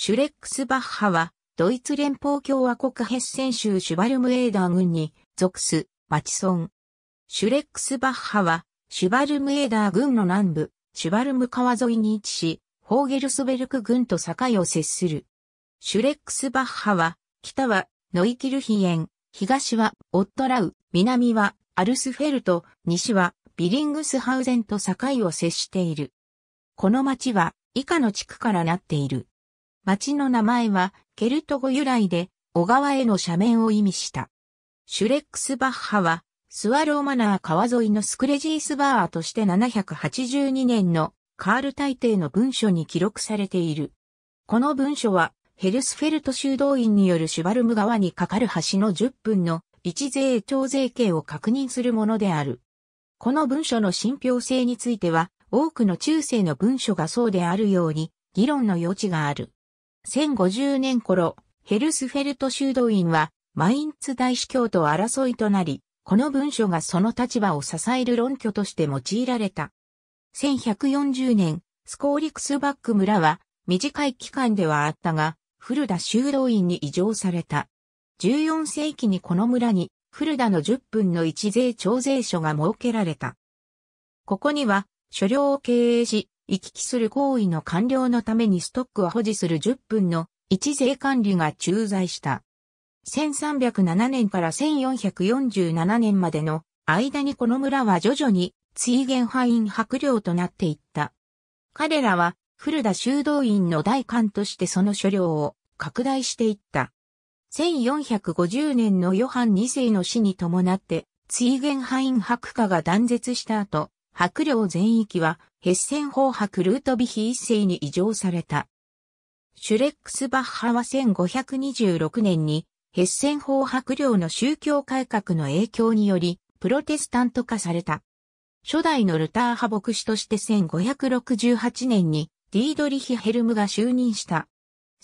シュレックスバッハは、ドイツ連邦共和国ヘッセン州シュバルムエーダー郡に属す、町村。シュレックスバッハは、シュバルムエーダー郡の南部、シュバルム川沿いに位置し、ホーゲルスベルク郡と境を接する。シュレックスバッハは、北はノイキルヒエン、東はオットラウ、南はアルスフェルト、西はビリングスハウゼンと境を接している。この町は以下の地区からなっている。町の名前はケルト語由来で小川への斜面を意味した。シュレックスバッハはスワローマナー川沿いのスクレジースバーとして782年のカール大帝の文書に記録されている。この文書はヘルスフェルト修道院によるシュバルム川に架かる橋の10分の一税徴税刑を確認するものである。この文書の信憑性については多くの中世の文書がそうであるように議論の余地がある。1050年頃、ヘルスフェルト修道院は、マインツ大司教と争いとなり、この文書がその立場を支える論拠として用いられた。1140年、スコーリクスバック村は、短い期間ではあったが、古田修道院に移譲された。14世紀にこの村に、古田の10分の1税徴税所が設けられた。ここには、所領を経営し、行き来する行為の完了のためにストックを保持する10分の一税管理が駐在した。1307年から1447年までの間にこの村は徐々に追元派員白領となっていった。彼らは古田修道院の大官としてその所領を拡大していった。1450年のヨハン2世の死に伴って、追元派員白化が断絶した後、白陵全域は、ヘッセン法白ルートビヒ一世に移譲された。シュレックスバッハは1526年に、ヘッセン法白領の宗教改革の影響により、プロテスタント化された。初代のルター派牧師として1568年に、ディードリヒ・ヘルムが就任した。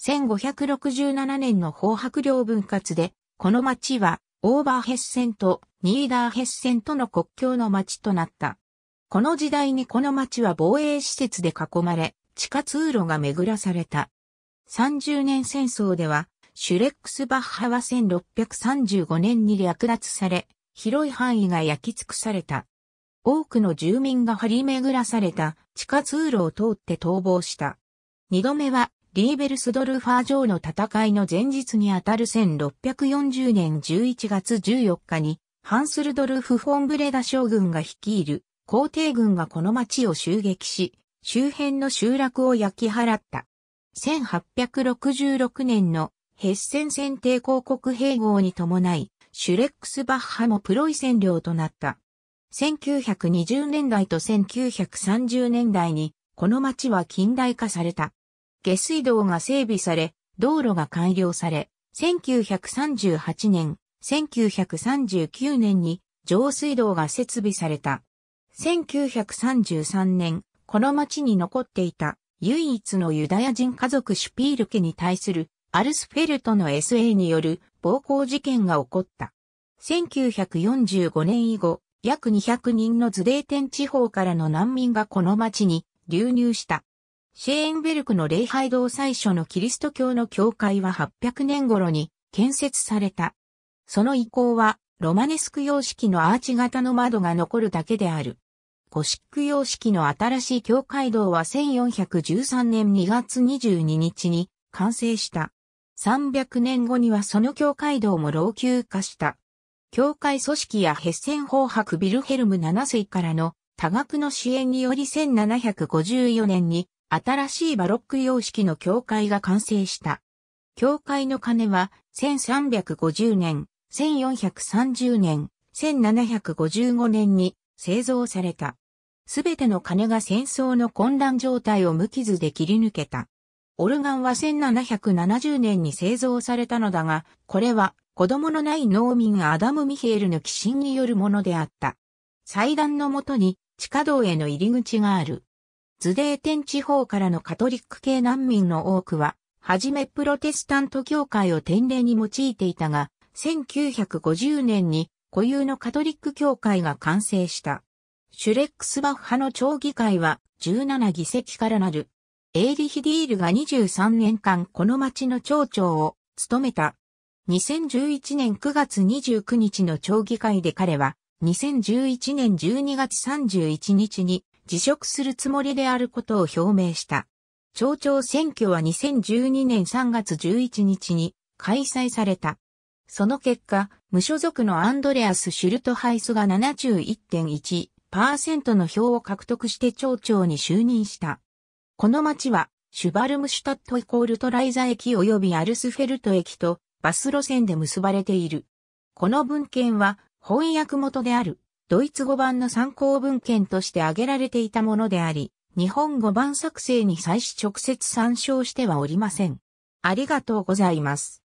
1567年の法白領分割で、この町は、オーバーヘッセンとニーダーヘッセンとの国境の町となった。この時代にこの町は防衛施設で囲まれ、地下通路が巡らされた。30年戦争では、シュレックスバッハは1635年に略奪され、広い範囲が焼き尽くされた。多くの住民が張り巡らされた地下通路を通って逃亡した。二度目は、リーベルスドルファー城の戦いの前日にあたる1640年11月14日に、ハンスルドルフ・フォンブレダ将軍が率いる皇帝軍がこの町を襲撃し、周辺の集落を焼き払った。1866年のヘッセン戦帝公国併合に伴い、シュレックスバッハもプロイ占領となった。1920年代と1930年代に、この町は近代化された。下水道が整備され、道路が改良され、1938年、1939年に上水道が設備された。1933年、この町に残っていた唯一のユダヤ人家族シュピール家に対するアルスフェルトの SA による暴行事件が起こった。1945年以後、約200人のズデーテン地方からの難民がこの町に流入した。シェーンベルクの礼拝堂最初のキリスト教の教会は800年頃に建設された。その遺構はロマネスク様式のアーチ型の窓が残るだけである。ゴシック様式の新しい教会堂は1413年2月22日に完成した。300年後にはその教会堂も老朽化した。教会組織やヘッセン法博ビルヘルム7世からの多額の支援により1754年に新しいバロック様式の教会が完成した。教会の鐘は1350年、1430年、1755年に製造された。すべての金が戦争の混乱状態を無傷で切り抜けた。オルガンは1770年に製造されたのだが、これは子供のない農民アダム・ミヒエルの寄進によるものであった。祭壇のもとに地下道への入り口がある。ズデーテン地方からのカトリック系難民の多くは、はじめプロテスタント教会を典礼に用いていたが、1950年に固有のカトリック教会が完成した。シュレックスバッハの町議会は17議席からなる。エイリヒディールが23年間この町の町長を務めた。2011年9月29日の町議会で彼は2011年12月31日に辞職するつもりであることを表明した。町長選挙は2012年3月11日に開催された。その結果、無所属のアンドレアス・シュルトハイスが71.1、1%の票を獲得して町長に就任した。この町は、シュバルムシュタットイコールトライザ駅及びアルスフェルト駅とバス路線で結ばれている。この文献は翻訳元であるドイツ語版の参考文献として挙げられていたものであり、日本語版作成に際し直接参照してはおりません。ありがとうございます。